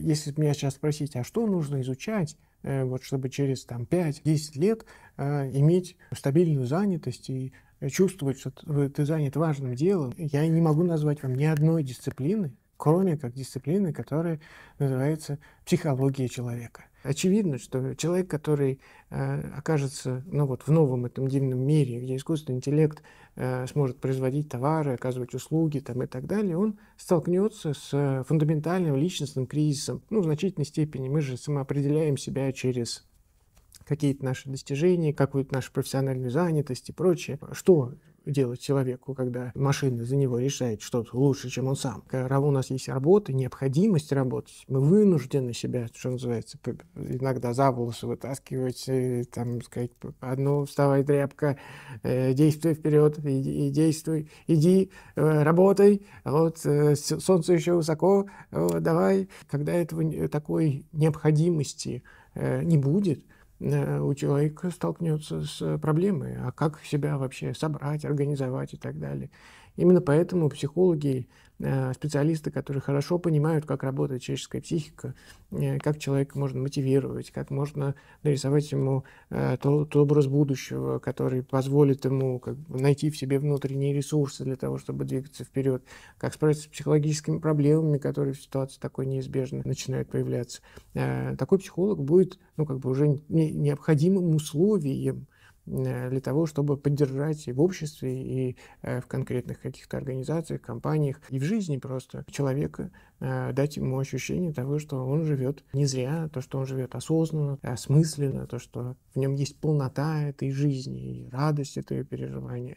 если меня сейчас спросить, а что нужно изучать, э, вот, чтобы через там, 5-10 лет э, иметь стабильную занятость и чувствовать, что ты занят важным делом, я не могу назвать вам ни одной дисциплины, кроме как дисциплины, которая называется психология человека. Очевидно, что человек, который э, окажется ну, вот, в новом этом дивном мире, где искусственный интеллект э, сможет производить товары, оказывать услуги там, и так далее, он столкнется с фундаментальным личностным кризисом. Ну, в значительной степени мы же самоопределяем себя через какие-то наши достижения, какую-то нашу профессиональную занятость и прочее. Что делать человеку, когда машина за него решает что-то лучше, чем он сам. Когда у нас есть работа, необходимость работать, мы вынуждены себя, что называется, иногда за волосы вытаскивать, э, там, сказать, одну вставай, тряпка, э, действуй вперед, и, действуй, иди, э, работай, вот солнце еще высоко, давай. Когда этого такой необходимости не будет, Э, у человека столкнется с э, проблемой, а как себя вообще собрать, организовать и так далее. Именно поэтому психологи Э, специалисты, которые хорошо понимают, как работает человеческая психика, э, как человека можно мотивировать, как можно нарисовать ему э, тот образ будущего, который позволит ему как бы, найти в себе внутренние ресурсы для того, чтобы двигаться вперед, как справиться с психологическими проблемами, которые в ситуации такой неизбежно начинают появляться. Такой психолог будет ну, как бы уже необходимым условием Э, для того, чтобы поддержать и в обществе, и э, в конкретных каких-то организациях, компаниях, и в жизни просто человека, э, дать ему ощущение того, что он живет не зря, то, что он живет осознанно, осмысленно, то, что в нем есть полнота этой жизни, и радость этого переживания.